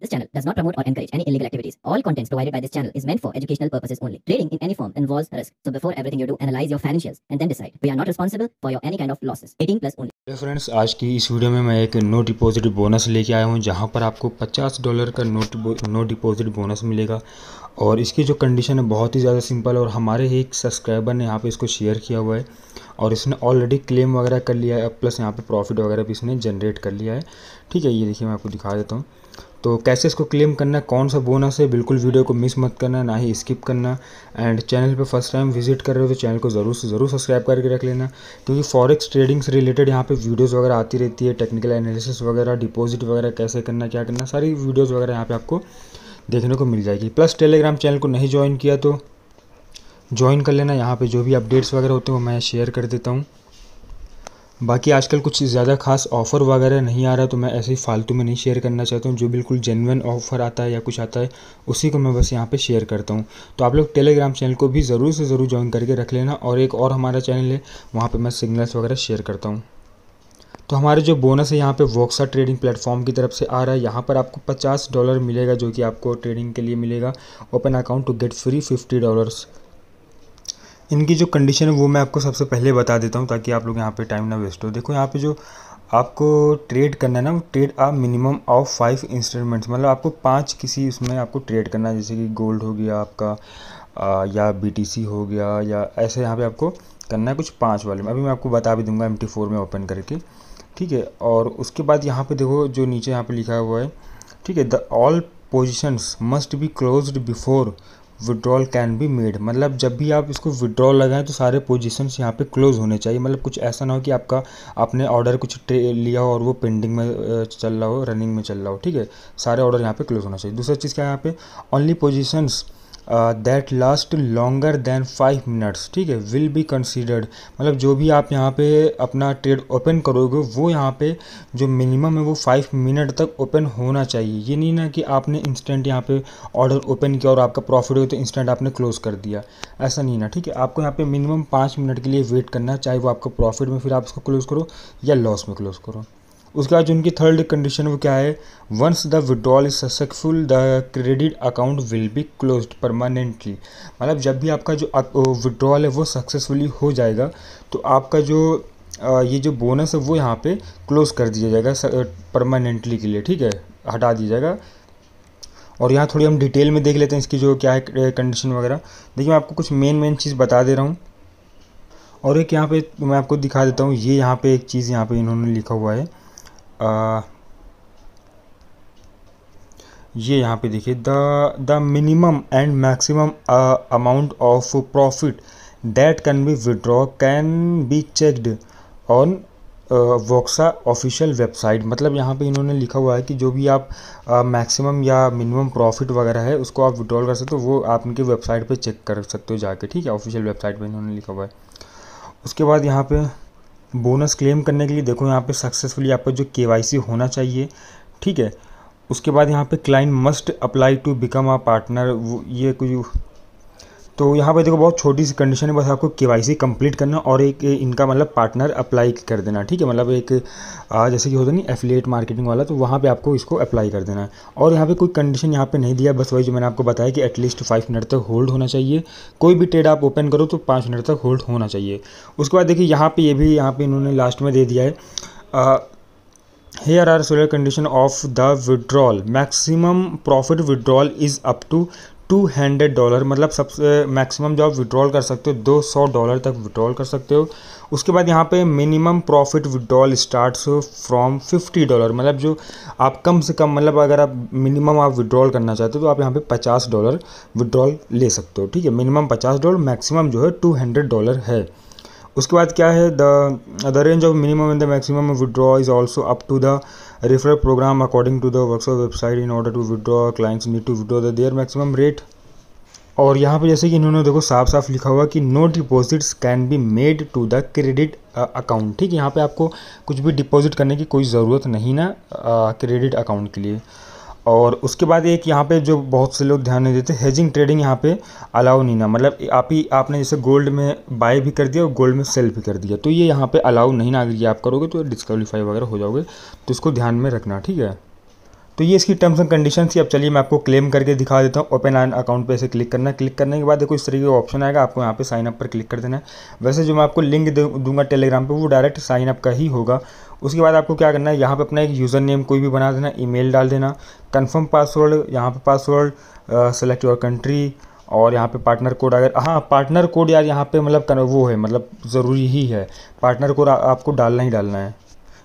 This channel does not promote or encourage any illegal activities. All contents provided by this channel is meant for educational purposes only. Trading in any form involves risk. So before everything you do, analyze your financials and then decide. We are not responsible for your any kind of losses. 18 plus only. Friends आज की इस video में मैं एक no deposit bonus लेके आया हूँ जहाँ पर आपको 50 डॉलर का नो नो डिपॉजिट बोनस मिलेगा और इसकी जो कंडीशन है बहुत ही ज़्यादा सिंपल और हमारे ही एक सब्सक्राइबर ने यहाँ पे इसको शेयर किया हुआ है और इसने ऑलरेडी क्लेम वगैरह कर लिया है प्लस यहाँ पे प्रॉफिट वगैरह भी इसने जनरेट कर लिया है ठीक है ये देखिए मैं आपको दिखा देता हूँ तो कैसे इसको क्लेम करना कौन सा बोनस है बिल्कुल वीडियो को मिस मत करना ना ही स्किप करना एंड चैनल पे फर्स्ट टाइम विजिट कर रहे हो तो चैनल को ज़रूर से ज़रूर सब्सक्राइब करके रख लेना क्योंकि फॉरेक्स ट्रेडिंग से रिलेटेड यहाँ पे वीडियोस वगैरह आती रहती है टेक्निकल एनालिसिस वगैरह डिपोजिट वगैरह कैसे करना क्या करना सारी वीडियोज़ वगैरह यहाँ पर आपको देखने को मिल जाएगी प्लस टेलीग्राम चैनल को नहीं ज्वाइन किया तो ज्वाइन कर लेना यहाँ पे जो भी अपडेट्स वगैरह होते हैं वो मैं शेयर कर देता हूँ बाकी आजकल कुछ ज़्यादा खास ऑफ़र वगैरह नहीं आ रहा तो मैं ऐसे ही फालतू में नहीं शेयर करना चाहता हूँ जो बिल्कुल जेनवन ऑफ़र आता है या कुछ आता है उसी को मैं बस यहाँ पे शेयर करता हूँ तो आप लोग टेलीग्राम चैनल को भी ज़रूर से ज़रूर ज्वाइन करके रख लेना और एक और हमारा चैनल है वहाँ पर मैं सिग्नल्स वगैरह शेयर करता हूँ तो हमारे जो बोनस है यहाँ पे वॉक्सा ट्रेडिंग प्लेटफॉर्म की तरफ से आ रहा है यहाँ पर आपको 50 डॉलर मिलेगा जो कि आपको ट्रेडिंग के लिए मिलेगा open account to get free 50 dollars इनकी जो कंडीशन है वो मैं आपको सबसे पहले बता देता हूँ ताकि आप लोग यहाँ पे टाइम ना वेस्ट हो देखो यहाँ पे जो आपको ट्रेड करना है ना वो ट्रेड आप मिनिमम ऑफ फाइव इंस्टॉलमेंट्स मतलब आपको पांच किसी उसमें आपको ट्रेड करना है जैसे कि गोल्ड हो गया आपका आ, या बीटीसी हो गया या ऐसे यहाँ पे आपको करना है कुछ पांच वाले में अभी मैं आपको बता भी दूंगा एम में ओपन करके ठीक है और उसके बाद यहाँ पे देखो जो नीचे यहाँ पर लिखा हुआ है ठीक है the all positions must be close before withdrawal can be made मतलब जब भी आप इसको विड्रॉल लगाएं तो सारे पोजीशंस यहाँ पे क्लोज होने चाहिए मतलब कुछ ऐसा ना हो कि आपका आपने ऑर्डर कुछ लिया हो और वो पेंडिंग में चल रहा हो रनिंग में चल रहा हो ठीक है सारे ऑर्डर यहाँ पे क्लोज होना चाहिए दूसरा चीज़ क्या है यहाँ पे only positions that last longer than five minutes ठीक है विल बी कंसिडर्ड मतलब जो भी आप यहाँ पे अपना ट्रेड ओपन करोगे वो यहाँ पे जो मिनिमम है वो फाइव मिनट तक ओपन होना चाहिए ये नहीं ना कि आपने इंस्टेंट यहाँ पे ऑर्डर ओपन किया और आपका प्रॉफिट हो तो इंस्टेंट आपने क्लोज कर दिया ऐसा नहीं ना ठीक है आपको यहाँ पे मिनिमम पाँच मिनट के लिए वेट करना चाहे वो आपका प्रॉफिट में फिर आप उसको क्लोज़ करो या लॉस में क्लोज़ करो उसके बाद उनकी थर्ड कंडीशन वो क्या है once the withdrawal is successful the credit account will be close permanently मतलब जब भी आपका जो विड्रॉल है वो सक्सेसफुली हो जाएगा तो आपका जो ये जो बोनस है वो यहाँ पे क्लोज कर दिया जाएगा परमानेंटली के लिए ठीक है हटा दिया जाएगा और यहाँ थोड़ी हम डिटेल में देख लेते हैं इसकी जो क्या है कंडीशन वगैरह देखिए मैं आपको कुछ मेन मेन चीज़ बता दे रहा हूँ और एक यहाँ पे मैं आपको दिखा देता हूँ ये यहाँ पे एक चीज़ यहाँ पे इन्होंने लिखा हुआ है ये यहाँ पे देखिए the the minimum and maximum amount of profit that can be withdraw can be checked on Voxa official website मतलब यहाँ पे इन्होंने लिखा हुआ है कि जो भी आप मैक्सिमम uh, या मिनिमम प्रॉफिट वगैरह है उसको आप विड्रॉल कर सकते हो वो आप इनके वेबसाइट पे चेक कर सकते हो जाके ठीक है ऑफिशियल वेबसाइट पे इन्होंने लिखा हुआ है उसके बाद यहाँ पे बोनस क्लेम करने के लिए देखो यहाँ पे सक्सेसफुली आपका जो के होना चाहिए ठीक है उसके बाद यहाँ पे client must apply to become a partner ये कोई तो यहाँ पर देखो बहुत छोटी सी कंडीशन है बस आपको के वाई सी कम्प्लीट करना और एक इनका मतलब पार्टनर अप्लाई कर देना ठीक है मतलब एक जैसे कि होता नहीं एफिलेट मार्केटिंग वाला तो वहाँ पे आपको इसको अप्लाई कर देना है और यहाँ पे कोई कंडीशन यहाँ पे नहीं दिया बस वही जो मैंने आपको बताया कि एटलीस्ट फाइव मिनट तक होल्ड होना चाहिए कोई भी ट्रेड आप ओपन करो तो पाँच मिनट तक होल्ड होना चाहिए उसके बाद देखिए यहाँ पर ये भी यहाँ पर इन्होंने लास्ट में दे दिया है R R solar condition of the withdrawal maximum profit withdrawal is up to two hundred dollar मतलब सबसे मैक्सिमम जो आप विड्रॉल कर सकते हो दो सौ डॉलर तक विड्रॉल कर सकते हो उसके बाद यहाँ पे minimum profit withdrawal starts from fifty dollar मतलब जो आप कम से कम मतलब अगर आप मिनिमम आप विड्रॉल करना चाहते हो तो आप यहाँ पे पचास डॉलर विड्रॉल ले सकते हो ठीक है मिनिमम पचास डॉलर मैक्सिमम जो है टू हंड्रेड डॉलर है उसके बाद क्या है the the range of minimum and the maximum withdraw is also up to the refer program according to the workshop website in order to withdraw clients need to withdraw the their maximum rate और यहाँ पे जैसे कि इन्होंने देखो साफ साफ लिखा हुआ कि no deposits can be made to the credit account ठीक है यहाँ पे आपको कुछ भी डिपॉजिट करने की कोई ज़रूरत नहीं ना क्रेडिट uh, अकाउंट के लिए और उसके बाद एक यहाँ पे जो बहुत से लोग ध्यान नहीं देते हेजिंग ट्रेडिंग यहाँ पे अलाउ नहीं ना मतलब आप ही आपने जैसे गोल्ड में बाय भी कर दिया और गोल्ड में सेल भी कर दिया तो ये यहाँ पे अलाउ नहीं ना अगर ये आप करोगे तो डिस्कालीफाई वगैरह हो जाओगे तो इसको ध्यान में रखना ठीक है तो ये इसकी टर्म्स एंड कंडीशन थी अब चलिए मैं आपको क्लेम करके दिखा देता हूँ ओपन एन अकाउंट पे ऐसे क्लिक करना क्लिक करने के बाद देखो इस तरीके का ऑप्शन आएगा आपको यहाँ पे साइन अप पर क्लिक कर देना है वैसे जो मैं आपको लिंक दूंगा टेलीग्राम पे वो डायरेक्ट साइन अप का ही होगा उसके बाद आपको क्या करना है यहाँ पर अपना एक यूज़र नेम कोई भी बना देना ई डाल देना कन्फर्म पासवर्ड यहाँ पर पासवर्ड सेलेक्ट योर कंट्री और यहाँ पे पार्टनर कोड अगर हाँ पार्टनर कोड यार यहाँ पे मतलब वो है मतलब ज़रूरी ही है पार्टनर कोड आपको डालना ही डालना है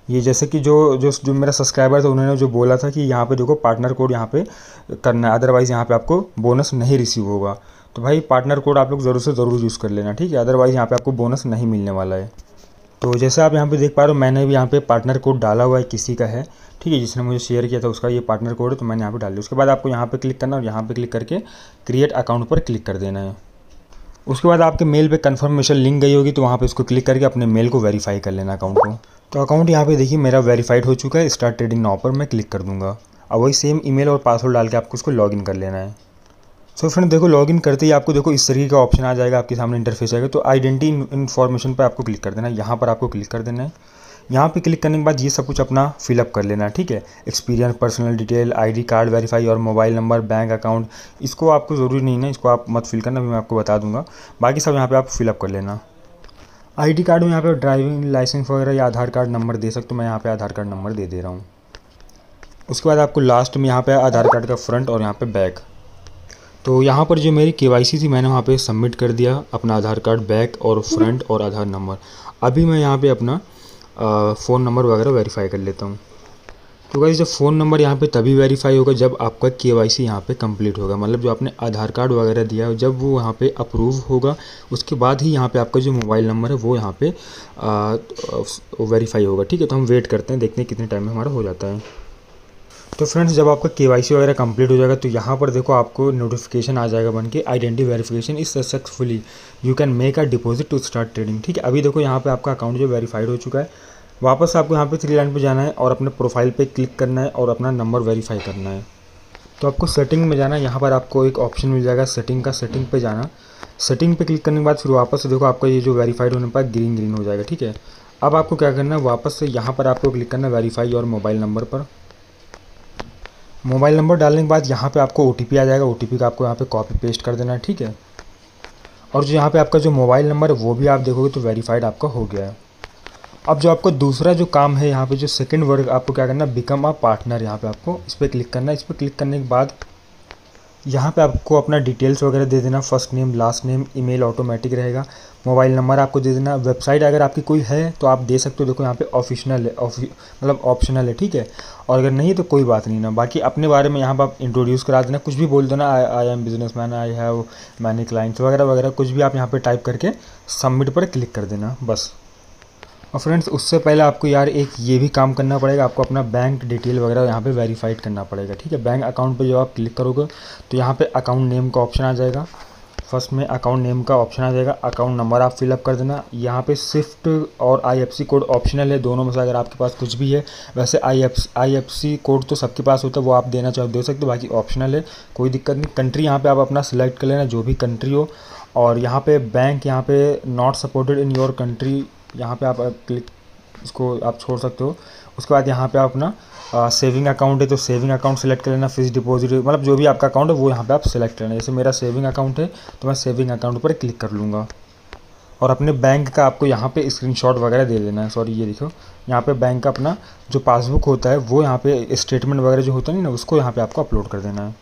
ये जैसे कि जो जो जो मेरा सब्सक्राइबर था उन्होंने जो बोला था कि यहाँ पे देखो पार्टनर कोड यहाँ पे करना है अदरवाइज़ यहाँ पे आपको बोनस नहीं रिसीव होगा तो भाई पार्टनर कोड आप लोग ज़रूर से ज़रूर यूज़ कर लेना ठीक है अदरवाइज़ यहाँ पे आपको बोनस नहीं मिलने वाला है तो जैसे आप यहाँ पे देख पा रहे हो मैंने भी यहाँ पे पार्टनर कोड डाला हुआ है किसी का है ठीक है जिसने मुझे शेयर किया था उसका ये पार्टनर कोड है तो मैंने यहाँ पर डाल लिया उसके बाद आपको यहाँ पर क्लिक करना और यहाँ पर क्लिक करके क्रिएट अकाउंट पर क्लिक कर देना है उसके बाद आपके मेल पे कंफर्मेशन लिंक गई होगी तो वहाँ पे उसको क्लिक करके अपने मेल को वेरीफाई कर लेना अकाउंट को तो अकाउंट यहाँ पे देखिए मेरा वेरीफाइड हो चुका है स्टार्ट ट्रेडिंग नाव पर मैं क्लिक कर दूंगा अब वही सेम ईमेल और पासवर्ड डाल के आपको उसको लॉगिन कर लेना है सो so फ्रेंड देखो लॉगिन करते ही आपको देखो इस तरीके का ऑप्शन आ जाएगा आपके सामने इंटरफेस आएगा तो आइडेंटिटी इन्फॉर्मेशन पर आपको क्लिक कर देना है यहाँ पर आपको क्लिक कर देना है यहाँ पे क्लिक करने के बाद ये सब कुछ अपना फिलअप कर लेना ठीक है experience personal detail ID card verify और मोबाइल नंबर बैंक अकाउंट इसको आपको ज़रूरी नहीं ना इसको आप मत फिल करना मैं आपको बता दूंगा बाकी सब यहाँ पे आप फिलअप कर लेना आईडी कार्ड में यहाँ पर ड्राइविंग लाइसेंस वगैरह या आधार कार्ड नंबर दे सकते हो मैं यहाँ पर आधार कार्ड नंबर दे दे रहा हूँ उसके बाद आपको लास्ट में यहाँ पर आधार कार्ड का फ्रंट और यहाँ पर बैक तो यहाँ पर जो मेरी के थी मैंने वहाँ पर सबमिट कर दिया अपना आधार कार्ड बैक और फ्रंट और आधार नंबर अभी मैं यहाँ पर अपना फ़ोन नंबर वगैरह वेरीफाई कर लेता हूँ तो गाइज़ जब फ़ोन नंबर यहाँ पे तभी वेरीफाई होगा जब आपका के वाई सी यहाँ पर कम्प्लीट होगा मतलब जो आपने आधार कार्ड वगैरह दिया है जब वो यहाँ पे अप्रूव होगा उसके बाद ही यहाँ पे आपका जो मोबाइल नंबर है वो यहाँ पे वेरीफाई होगा ठीक है तो हम वेट करते हैं देखते हैं कितने टाइम में हमारा हो जाता है तो फ्रेंड्स जब आपका के वगैरह कंप्लीट हो जाएगा तो यहाँ पर देखो आपको नोटिफिकेशन आ जाएगा बन के identity verification is successfully you can make a deposit to start trading ठीक है अभी देखो यहाँ पे आपका अकाउंट जो वेरीफाइड हो चुका है वापस आपको यहाँ पे थ्री लाइन पे जाना है और अपने प्रोफाइल पर क्लिक करना है और अपना नंबर वेरीफाई करना है तो आपको सेटिंग में जाना है यहाँ पर आपको एक ऑप्शन मिल जाएगा सेटिंग का सेटिंग पर जाना सेटिंग पर क्लिक करने के बाद फिर वापस देखो आपका ये जो वेरीफाइड होने पर ग्रीन ग्रीन हो जाएगा ठीक है अब आपको क्या करना है वापस से यहाँ पर आपको क्लिक करना है वेरीफाई और मोबाइल नंबर पर मोबाइल नंबर डालने के बाद यहाँ पे आपको ओ आ जाएगा ओ का आपको यहाँ पे कॉपी पेस्ट कर देना है ठीक है और जो यहाँ पे आपका जो मोबाइल नंबर है वो भी आप देखोगे तो वेरीफाइड आपका हो गया है अब जो आपको दूसरा जो काम है यहाँ पे जो सेकंड वर्ग आपको क्या करना है बिकम अ पार्टनर यहाँ पे आपको इस पर क्लिक करना है इस पर क्लिक करने के बाद यहाँ पे आपको अपना डिटेल्स वगैरह दे देना first name last name email automatic रहेगा मोबाइल नंबर आपको दे देना वेबसाइट अगर आपकी कोई है तो आप दे सकते हो देखो यहाँ पे ऑफिशनल है मतलब ऑप्शनल है ठीक है और अगर नहीं तो कोई बात नहीं ना बाकी अपने बारे में यहाँ पर आप इंट्रोड्यूस करा देना कुछ भी बोल देना I am business man I have many clients वगैरह वगैरह कुछ भी आप यहाँ पर टाइप करके सबमिट पर क्लिक कर देना बस और फ्रेंड्स उससे पहले आपको यार एक ये भी काम करना पड़ेगा आपको अपना बैंक डिटेल वगैरह यहाँ पे वेरीफाइड करना पड़ेगा ठीक है बैंक अकाउंट पे जब आप क्लिक करोगे तो यहाँ पे अकाउंट नेम का ऑप्शन आ जाएगा फर्स्ट में अकाउंट नेम का ऑप्शन आ जाएगा अकाउंट नंबर आप फिलअप कर देना यहाँ पे स्विफ्ट और आईएफसी कोड ऑप्शनल है दोनों में से अगर आपके पास कुछ भी है वैसे आईएफसी कोड तो सबके पास होता है वो आप देना चाहो दे सकते हो बाकी ऑप्शनल है कोई दिक्कत नहीं कंट्री यहाँ पे आप अपना सिलेक्ट कर लेना जो भी कंट्री हो और यहाँ पे बैंक यहाँ पे not supported in your country यहाँ पे आप क्लिक इसको आप छोड़ सकते हो उसके बाद यहाँ पे आप अपना सेविंग अकाउंट है तो सेविंग अकाउंट सेलेक्ट कर लेना फिक्स डिपॉजिट मतलब जो भी आपका अकाउंट है वो यहाँ पे आप सेलेक्ट कर लेना जैसे मेरा सेविंग अकाउंट है तो मैं सेविंग अकाउंट पर क्लिक कर लूँगा और अपने बैंक का आपको यहाँ पे स्क्रीनशॉट वगैरह दे लेना है सॉरी ये देखो यहाँ पे बैंक का अपना जो पासबुक होता है वो यहाँ पे स्टेटमेंट वगैरह जो होता है ना उसको यहाँ पे आपको अपलोड कर देना है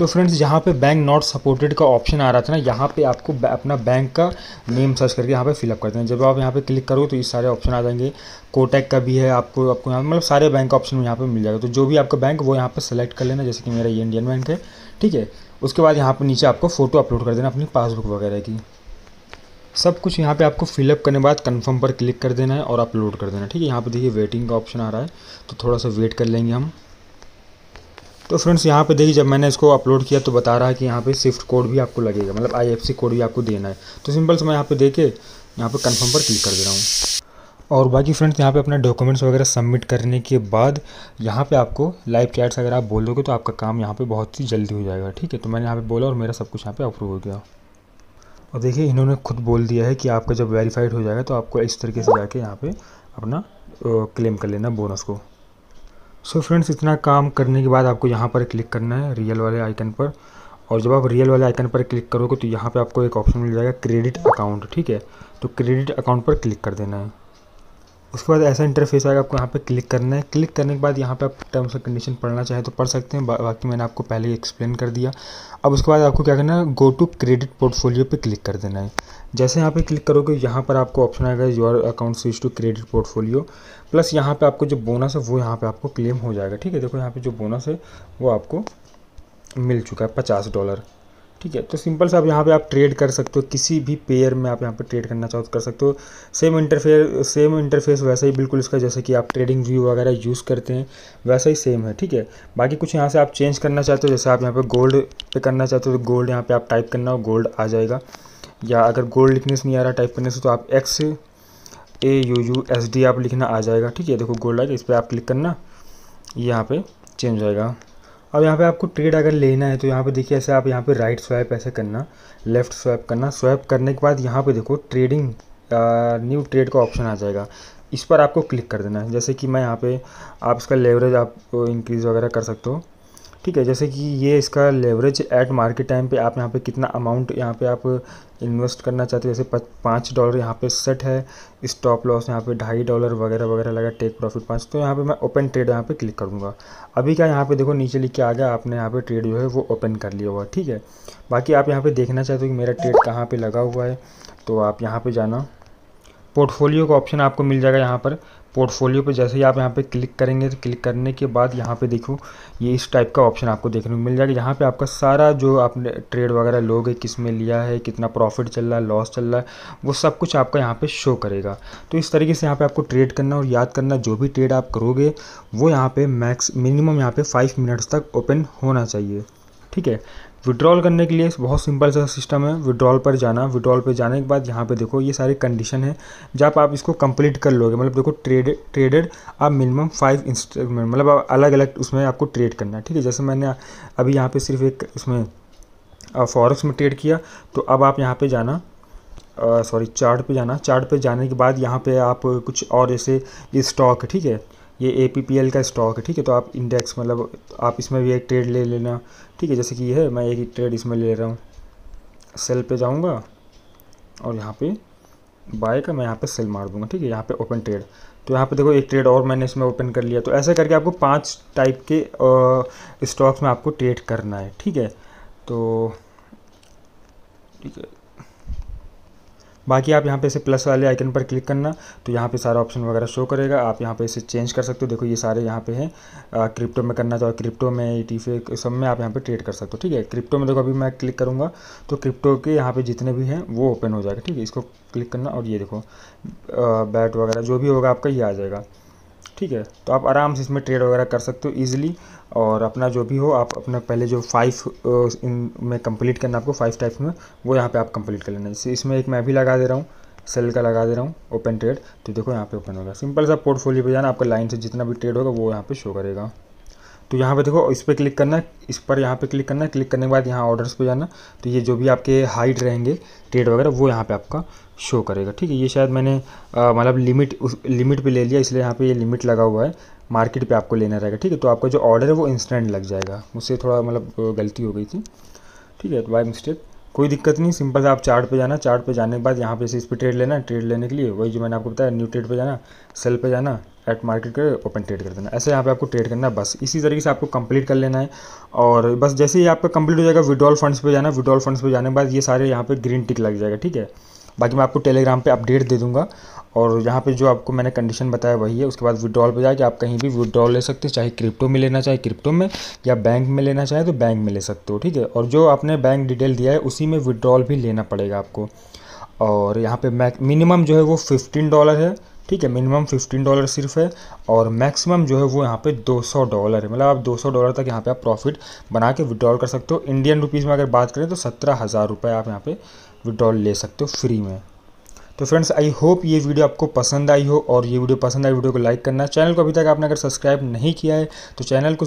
तो फ्रेंड्स यहाँ पे बैंक नॉट सपोर्टेड का ऑप्शन आ रहा था ना यहाँ पे आपको अपना बैंक का नेम सर्च करके यहाँ पे फिलअप करते हैं जब आप यहाँ पे क्लिक करोगे तो ये सारे ऑप्शन आ जाएंगे कोटैक का भी है आपको आपको यहाँ मतलब सारे बैंक ऑप्शन यहाँ पे मिल जाएगा तो जो भी आपका बैंक वो यहाँ पर सेलेक्ट कर लेना जैसे कि मेरा ये इंडियन बैंक है ठीक है उसके बाद यहाँ पर नीचे आपको फ़ोटो अपलोड कर देना अपनी पासबुक वगैरह की सब कुछ यहाँ पे आपको फिलअप करने बाद कंफर्म पर क्लिक कर देना है और अपलोड कर देना ठीक है यहाँ पे देखिए वेटिंग का ऑप्शन आ रहा है तो थोड़ा सा वेट कर लेंगे हम तो फ्रेंड्स यहाँ पे देखिए जब मैंने इसको अपलोड किया तो बता रहा है कि यहाँ पे स्विफ्ट कोड भी आपको लगेगा मतलब आईएफसी कोड भी आपको देना है तो सिंपल से मैं यहाँ पे दे के यहाँ पे कंफर्म पर क्लिक कर दे रहा हूँ और बाकी फ्रेंड्स यहाँ पे अपना डॉक्यूमेंट्स वगैरह सबमिट करने के बाद यहाँ पे आपको लाइव चैट्स अगर आप बोल दोगे तो आपका काम यहाँ पर बहुत ही जल्दी हो जाएगा ठीक है तो मैंने यहाँ पर बोला और मेरा सब कुछ यहाँ पर अप्रूव हो गया और देखिए इन्होंने खुद बोल दिया है कि आपका जब वेरीफाइड हो जाएगा तो आपको इस तरीके से जाके यहाँ पर अपना क्लेम कर लेना बोनस को सो so फ्रेंड्स इतना काम करने के बाद आपको यहाँ पर क्लिक करना है रियल वाले आइकन पर और जब आप रियल वाले आइकन पर क्लिक करोगे तो यहाँ पे आपको एक ऑप्शन मिल जाएगा क्रेडिट अकाउंट ठीक है तो क्रेडिट अकाउंट पर क्लिक कर देना है उसके बाद ऐसा इंटरफेस आएगा आपको यहाँ पे क्लिक करना है क्लिक करने के बाद यहाँ पे आप टर्म्स एंड कंडीशन पढ़ना चाहे तो पढ़ सकते हैं बा, बाकी मैंने आपको पहले ही एक्सप्लेन कर दिया अब उसके बाद आपको क्या करना है गो टू क्रेडिट पोर्टफोलियो पे क्लिक कर देना है जैसे यहाँ पे क्लिक करोगे यहाँ पर आपको ऑप्शन आएगा your account switch to credit portfolio plus यहाँ पर आपको जो बोनस है वो यहाँ पर आपको क्लेम हो जाएगा ठीक है देखो यहाँ पर जो बोनस है वो आपको मिल चुका है पचास डॉलर ठीक है तो सिंपल से आप यहाँ पे आप ट्रेड कर सकते हो किसी भी पेयर में आप यहाँ पे ट्रेड करना चाहो तो कर सकते हो सेम इंटरफेयर सेम इंटरफेस वैसा ही बिल्कुल इसका जैसे कि आप ट्रेडिंग व्यू वगैरह यूज़ करते हैं वैसा ही सेम है ठीक है बाकी कुछ यहाँ से आप चेंज करना चाहते हो जैसे आप यहाँ पे गोल्ड पे करना चाहते हो तो गोल्ड यहाँ पर आप टाइप करना हो गोल्ड आ जाएगा या अगर गोल्ड लिखने से नहीं आ रहा टाइप करने से तो आप X A U U S D आप लिखना आ जाएगा ठीक है देखो गोल्ड आ जाए इस पर आप क्लिक करना यहाँ पर चेंज हो जाएगा अब यहाँ पे आपको ट्रेड अगर लेना है तो यहाँ पे देखिए ऐसे आप यहाँ पे राइट स्वैप ऐसे करना लेफ्ट स्वैप करना स्वैप करने के बाद यहाँ पे देखो ट्रेडिंग न्यू ट्रेड का ऑप्शन आ जाएगा इस पर आपको क्लिक कर देना है जैसे कि मैं यहाँ पे आप इसका लेवरेज आप इंक्रीज़ वगैरह कर सकते हो ठीक है जैसे कि ये इसका लेवरेज एट मार्केट टाइम पे आप यहाँ पे कितना अमाउंट यहाँ पे आप इन्वेस्ट करना चाहते हो जैसे पाँच डॉलर यहाँ पे सेट है स्टॉप लॉस यहाँ पे ढाई डॉलर वगैरह वगैरह लगा टेक प्रॉफिट पाँच तो यहाँ पे मैं ओपन ट्रेड यहाँ पे क्लिक करूँगा अभी क्या यहाँ पे देखो नीचे लिख के आ गया आपने यहाँ पे ट्रेड जो है वो ओपन कर लिया हुआ ठीक है बाकी आप यहाँ पर देखना चाहते हो कि मेरा ट्रेड कहाँ पर लगा हुआ है तो आप यहाँ पर जाना पोर्टफोलियो का ऑप्शन आपको मिल जाएगा यहाँ पर पोर्टफोलियो पे जैसे ही आप यहाँ पे क्लिक करेंगे तो क्लिक करने के बाद यहाँ पे देखो ये इस टाइप का ऑप्शन आपको देखने को मिल जाएगा यहाँ पे आपका सारा जो आपने ट्रेड वगैरह लोगे किस में लिया है कितना प्रॉफिट चल रहा है लॉस चल रहा है वो सब कुछ आपका यहाँ पे शो करेगा तो इस तरीके से यहाँ पर आपको ट्रेड करना और याद करना जो भी ट्रेड आप करोगे वो यहाँ पर मैक्स मिनिमम यहाँ पर फाइव मिनट्स तक ओपन होना चाहिए ठीक है विड्रॉल करने के लिए बहुत सिंपल सा सिस्टम है विड्रॉल पर जाना विड्रॉल पर जाने के बाद यहाँ पे देखो ये सारी कंडीशन है जब आप इसको कंप्लीट कर लोगे मतलब देखो ट्रेड ट्रेडेड आप मिनिमम फाइव इंस्ट्रूमेंट मतलब आप अलग अलग उसमें आपको ट्रेड करना है ठीक है जैसे मैंने अभी यहाँ पे सिर्फ एक उसमें फॉरक्स में ट्रेड किया तो अब आप यहाँ पर जाना सॉरी चार्ट पे जाना चार्ट पे जाने के बाद यहाँ पे आप कुछ और ऐसे ये स्टॉक ठीक है ये ए पी पी एल का स्टॉक है ठीक है तो आप इंडेक्स मतलब आप इसमें भी एक ट्रेड ले लेना ठीक है जैसे कि ये है मैं एक ही ट्रेड इसमें ले रहा हूँ सेल पे जाऊँगा और यहाँ पे बाय का मैं यहाँ पे सेल मार दूँगा ठीक है यहाँ पे ओपन ट्रेड तो यहाँ पे देखो एक ट्रेड और मैंने इसमें ओपन कर लिया तो ऐसा करके आपको पाँच टाइप के स्टॉक्स में आपको ट्रेड करना है ठीक है तो ठीक है बाकी आप यहाँ पे इसे प्लस वाले आइकन पर क्लिक करना तो यहाँ पे सारा ऑप्शन वगैरह शो करेगा आप यहाँ पे इसे चेंज कर सकते हो देखो ये सारे यहाँ पे हैं क्रिप्टो में करना चाहो क्रिप्टो में ई e टी सब में आप यहाँ पे ट्रेड कर सकते हो ठीक है क्रिप्टो में देखो अभी मैं क्लिक करूँगा तो क्रिप्टो के यहाँ पर जितने भी हैं वो ओपन हो जाएगा ठीक है इसको क्लिक करना और ये देखो बैट वगैरह जो भी होगा आपका ये आ जाएगा ठीक है तो आप आराम से इसमें ट्रेड वगैरह कर सकते हो ईजिली और अपना जो भी हो आप अपना पहले जो फाइव इन में कंप्लीट करना आपको फाइव टाइप्स में वो यहाँ पे आप कंप्लीट कर लेना इसमें एक मैं भी लगा दे रहा हूँ सेल का लगा दे रहा हूँ ओपन ट्रेड तो देखो यहाँ पे ओपन होगा सिंपल सा पोर्टफोलियो पे जाना आपका लाइन से जितना भी ट्रेड होगा वो यहाँ पे शो करेगा तो यहाँ पे देखो इस पर क्लिक करना इस पर यहाँ पे क्लिक करना क्लिक करने के बाद यहाँ ऑर्डर्स पे जाना तो ये जो भी आपके हाइट रहेंगे ट्रेड वगैरह वो यहाँ पे आपका शो करेगा ठीक है ये शायद मैंने मतलब लिमिट उस लिमिट पे ले लिया इसलिए यहाँ पे ये लिमिट लगा हुआ है मार्केट पे आपको लेना रहेगा ठीक है तो आपका जो ऑर्डर है वो इंस्टेंट लग जाएगा मुझसे थोड़ा मतलब गलती हो गई थी ठीक है बाई मिस्टेक कोई दिक्कत नहीं सिंपल आप चार्ट पे जाना चार्ट पे जाने के बाद यहाँ पे से इस पर ट्रेड लेना ट्रेड लेने के लिए वही जो मैंने आपको बताया न्यू ट्रेड पे जाना सेल पे जाना एट मार्केट कर ओपन ट्रेड कर देना ऐसे यहाँ पे आपको ट्रेड करना है बस इसी तरीके से आपको कंप्लीट कर लेना है और बस जैसे ही आपका कंप्लीट हो जाएगा विड्रॉल फंड्स पर जाना विड्रॉल फंड्स पर जाने के बाद ये सारे यहाँ पर ग्रीन टिक लग जाएगा ठीक है बाकी मैं आपको टेलीग्राम पे अपडेट दे दूंगा और यहाँ पे जो आपको मैंने कंडीशन बताया वही है उसके बाद विड्रॉल पे जाके आप कहीं भी विड्रॉल ले सकते हो चाहे क्रिप्टो में लेना चाहे क्रिप्टो में या बैंक में लेना चाहे तो बैंक में ले सकते हो ठीक है और जो आपने बैंक डिटेल दिया है उसी में विड्रॉल भी लेना पड़ेगा आपको और यहाँ पे मिनिमम जो है वो फिफ्टीन डॉलर है ठीक है मिनिमम फिफ्टीन डॉलर सिर्फ है और मैक्सिमम जो है वो यहाँ पे दो सौ डॉलर है मतलब आप दो सौ डॉलर तक यहाँ पे आप प्रॉफिट बना के विड्रॉल कर सकते हो इंडियन रुपीज़ में अगर बात करें तो सत्रह हज़ार रुपये आप यहाँ पे विड्रॉल ले सकते हो फ्री में तो फ्रेंड्स आई होप ये वीडियो आपको पसंद आई हो और ये वीडियो पसंद आई वीडियो को लाइक करना चैनल को अभी तक आपने अगर सब्सक्राइब नहीं किया है तो चैनल को